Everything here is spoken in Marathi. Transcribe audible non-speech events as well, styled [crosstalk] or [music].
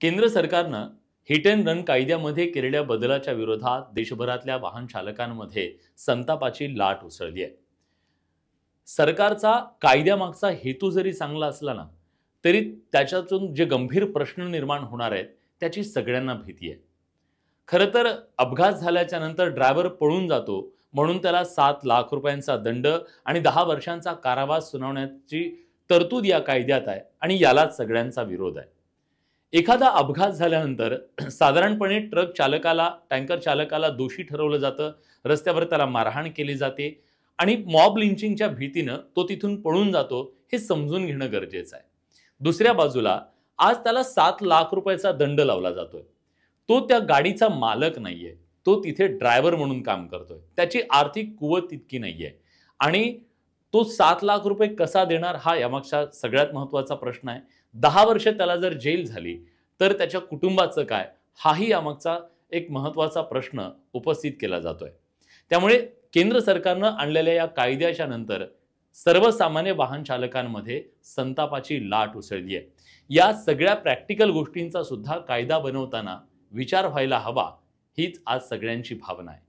केंद्र सरकारनं हिट अँड रन कायद्यामध्ये केलेल्या बदलाच्या विरोधात देशभरातल्या वाहन चालकांमध्ये संतापाची लाट उसळली आहे सरकारचा कायद्यामागचा हेतू जरी चांगला असला ना तरी त्याच्यातून जे गंभीर प्रश्न निर्माण होणार आहेत त्याची सगळ्यांना भीती आहे खरं तर अपघात झाल्याच्या नंतर ड्रायव्हर पळून जातो म्हणून त्याला सात लाख रुपयांचा दंड आणि दहा वर्षांचा कारावास सुनावण्याची तरतूद या कायद्यात आहे आणि यालाच सगळ्यांचा विरोध आहे एखादा अपघात झाल्यानंतर [clears throat] साधारणपणे ट्रक चालकाला टँकर चालकाला दोषी ठरवलं जातं रस्त्यावर त्याला मारहाण केली जाते आणि मॉब लिंचिंगच्या भीतीनं तो तिथून पळून जातो हे समजून घेणं गरजेचं आहे दुसऱ्या बाजूला आज त्याला सात लाख रुपयाचा दंड लावला जातोय तो त्या गाडीचा मालक नाहीये तो तिथे ड्रायव्हर म्हणून काम करतोय त्याची आर्थिक कुवत तितकी नाहीये आणि तो सात लाख रुपये कसा देणार हा यामागच्या सगळ्यात महत्त्वाचा प्रश्न आहे दहा वर्ष त्याला जर जेल झाली तर त्याच्या कुटुंबाचं काय हाही यामागचा एक महत्त्वाचा प्रश्न उपस्थित केला जातोय त्यामुळे केंद्र सरकारनं आणलेल्या या कायद्याच्या नंतर सर्वसामान्य वाहन चालकांमध्ये संतापाची लाट उसळली आहे या सगळ्या प्रॅक्टिकल गोष्टींचा सुद्धा कायदा बनवताना विचार व्हायला हवा हीच आज सगळ्यांची भावना आहे